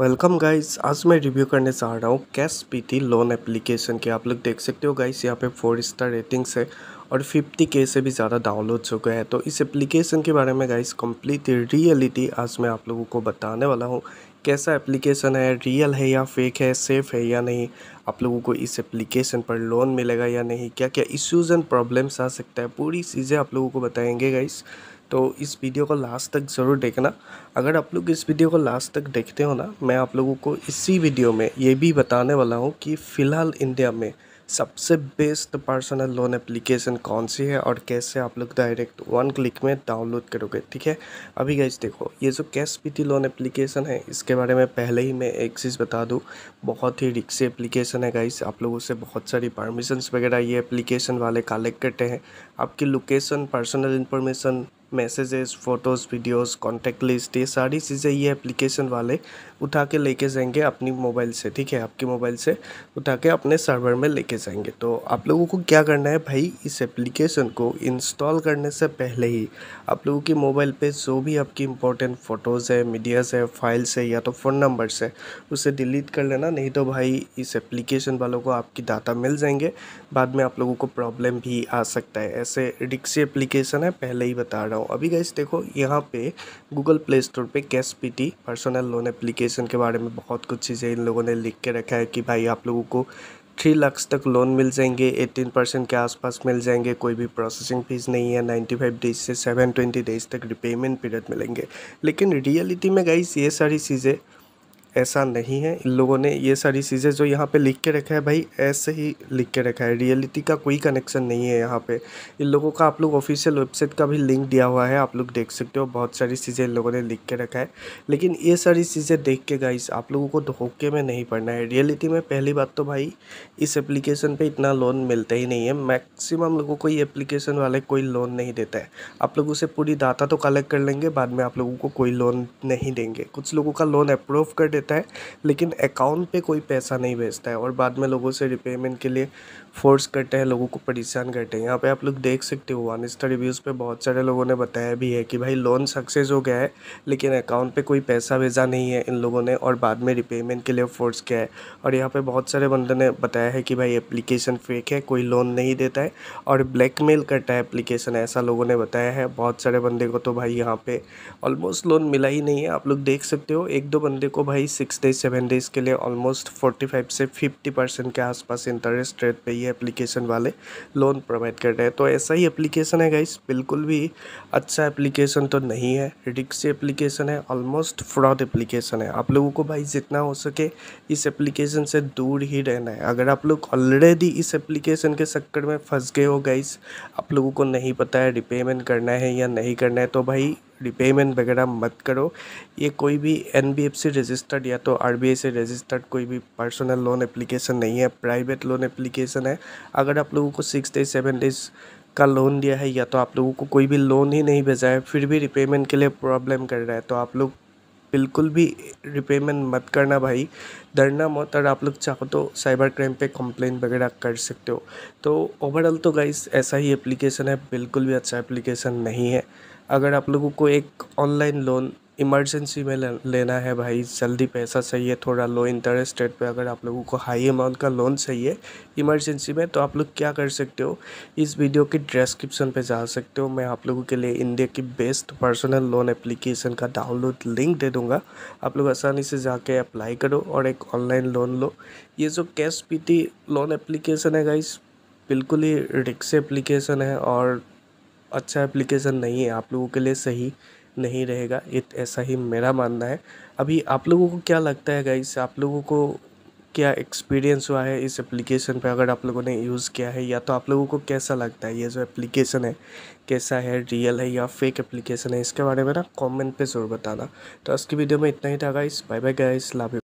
welcome guys आज मैं review करने जा रहा हूँ कैश पीटी लोन एप्लीकेशन के आप लोग देख सकते हो गाइस यहाँ पे फोर स्टार रेटिंग्स है और 50 के से भी ज़्यादा डाउनलोड्स हो गए हैं तो इस एप्लीकेशन के बारे में गाइस कम्प्लीट रियलिटी आज मैं आप लोगों को बताने वाला हूँ कैसा एप्लीकेशन है रियल है या फेक है सेफ़ है या नहीं आप लोगों को इस एप्लीकेशन पर लोन मिलेगा या नहीं क्या क्या इश्यूज़ एंड प्रॉब्लम्स आ सकता है पूरी चीज़ें आप लोगों को बताएंगे गाइस तो इस वीडियो को लास्ट तक ज़रूर देखना अगर आप लोग इस वीडियो को लास्ट तक देखते हो ना मैं आप लोगों को इसी वीडियो में ये भी बताने वाला हूँ कि फ़िलहाल इंडिया में सबसे बेस्ट पर्सनल लोन एप्लीकेशन कौन सी है और कैसे आप लोग डायरेक्ट वन क्लिक में डाउनलोड करोगे ठीक है अभी गाइज देखो ये जो कैश पी लोन एप्लीकेशन है इसके बारे में पहले ही मैं एक चीज़ बता दूँ बहुत ही रिक्सी एप्लीकेशन है गाइज आप लोगों से बहुत सारी परमिशंस वगैरह ये एप्लीकेशन वाले कलेक्ट करते हैं आपकी location personal information messages photos videos contact list ये सारी चीज़ें ये एप्लीकेशन वाले उठा के लेके जाएंगे अपनी मोबाइल से ठीक है आपके मोबाइल से उठा के अपने सर्वर में लेके जाएंगे तो आप लोगों को क्या करना है भाई इस एप्लीकेशन को इंस्टॉल करने से पहले ही आप लोगों के मोबाइल पर जो भी आपकी इंपॉर्टेंट फ़ोटोज़ है मीडियाज़ है फाइल्स है या तो फ़ोन नंबर्स है उसे डिलीट कर लेना नहीं तो भाई इस एप्लीकेशन वालों को आपकी डाटा मिल जाएंगे बाद में आप लोगों को प्रॉब्लम भी आ सकता है ऐसे रिक्सी एप्लीकेशन है पहले ही बता रहा हूँ रहा हूँ अभी गैस देखो यहाँ पे गूगल प्ले स्टोर पे cash T personal loan application के बारे में बहुत कुछ चीज़ें इन लोगों ने लिख के रखा है कि भाई आप लोगों को थ्री लाख तक लोन मिल जाएंगे एटीन परसेंट के आसपास मिल जाएंगे कोई भी प्रोसेसिंग फीस नहीं है नाइन्टी फाइव डेज से सेवन ट्वेंटी डेज तक रिपेमेंट पीरियड मिलेंगे लेकिन रियलिटी में गाइस ये सारी चीज़ें ऐसा नहीं है इन लोगों ने ये सारी चीज़ें जो यहाँ पे लिख के रखा है भाई ऐसे ही लिख के रखा है रियलिटी का कोई कनेक्शन नहीं है यहाँ पे इन लोगों का आप लोग ऑफिशियल वेबसाइट का भी लिंक दिया हुआ है आप लोग देख सकते हो बहुत सारी चीज़ें इन लोगों ने लिख के रखा है लेकिन ये सारी चीज़ें देख के गाइस आप लोगों को धोखे में नहीं पड़ना है रियलिटी में पहली बात तो भाई इस एप्लीकेशन पर इतना लोन मिलता ही नहीं है मैक्सिमम लोगों को ये एप्लीकेशन वाले कोई लोन नहीं देता है आप लोग उसे पूरी डाटा तो कलेक्ट कर लेंगे बाद में आप लोगों को कोई लोन नहीं देंगे कुछ लोगों का लोन अप्रूव कर देते देता है लेकिन अकाउंट पे कोई पैसा नहीं भेजता है और बाद में लोगों से रिपेमेंट के लिए फोर्स करते हैं लोगों को परेशान करते हैं यहाँ पे आप लोग देख सकते हो वानिस्टा रिव्यूज़ पे बहुत सारे लोगों ने बताया भी है कि भाई लोन सक्सेस हो गया है लेकिन अकाउंट पर कोई पैसा भेजा नहीं है इन लोगों ने और बाद में रिपेमेंट के लिए फोर्स किया है और यहाँ पे बहुत सारे बंदे ने बताया है कि भाई एप्लीकेशन फेक है कोई लोन नहीं देता है और ब्लैकमेल करता है एप्लीकेशन ऐसा लोगों ने बताया है बहुत सारे बंदे को तो भाई यहाँ पे ऑलमोस्ट लोन मिला ही नहीं है आप लोग देख सकते हो एक दो बंदे को भाई सिक्स डेज सेवन डेज़ के लिए ऑलमोस्ट फोर्टी फाइव से फिफ्टी परसेंट के आसपास इंटरेस्ट रेट पे ये एप्लीकेशन वाले लोन प्रोवाइड कर रहे हैं तो ऐसा ही एप्लीकेशन है गाइस बिल्कुल भी अच्छा एप्लीकेशन तो नहीं है रिक्स एप्लीकेशन है ऑलमोस्ट फ्रॉड एप्लीकेशन है आप लोगों को भाई जितना हो सके इस एप्लीकेशन से दूर ही रहना है अगर आप लोग ऑलरेडी इस एप्लीकेशन के चक्कर में फंस गए हो गाइस आप लोगों को नहीं पता है रिपेमेंट करना है या नहीं करना है तो भाई रिपेमेंट वगैरह मत करो ये कोई भी एन रजिस्टर्ड या तो आर से रजिस्टर्ड कोई भी पर्सनल लोन एप्लीकेशन नहीं है प्राइवेट लोन एप्लीकेशन है अगर आप लोगों को सिक्स डेज सेवन डेज का लोन दिया है या तो आप लोगों को कोई भी लोन ही नहीं भेजा है फिर भी रिपेमेंट के लिए प्रॉब्लम कर रहा है तो आप लोग बिल्कुल भी रिपेमेंट मत करना भाई डरना मत और आप लोग चाहो तो साइबर क्राइम पे कंप्लेन वगैरह कर सकते हो तो ओवरऑल तो गाइस ऐसा ही एप्लीकेशन है बिल्कुल भी अच्छा एप्लीकेशन नहीं है अगर आप लोगों को एक ऑनलाइन लोन इमरजेंसी में लेना है भाई जल्दी पैसा चाहिए थोड़ा लो इंटरेस्ट रेट पे अगर आप लोगों को हाई अमाउंट का लोन चाहिए इमरजेंसी में तो आप लोग क्या कर सकते हो इस वीडियो के डिस्क्रिप्शन पे जा सकते हो मैं आप लोगों के लिए इंडिया की बेस्ट पर्सनल लोन एप्लीकेशन का डाउनलोड लिंक दे दूँगा आप लोग आसानी से जाके अप्लाई करो और एक ऑनलाइन लोन लो ये जो कैश पी लोन एप्लीकेशन है गाइस बिल्कुल ही रिक्स एप्लीकेशन है और अच्छा एप्लीकेशन नहीं है आप लोगों के लिए सही नहीं रहेगा इत ऐसा ही मेरा मानना है अभी आप लोगों को क्या लगता है गाइस आप लोगों को क्या एक्सपीरियंस हुआ है इस एप्लीकेशन पे अगर आप लोगों ने यूज़ किया है या तो आप लोगों को कैसा लगता है ये जो एप्लीकेशन है कैसा है रियल है या फेक एप्लीकेशन है इसके बारे में ना कमेंट पे ज़रूर बताना तो आज की वीडियो में इतना ही था गाइस बाय बाय गाइस लाभ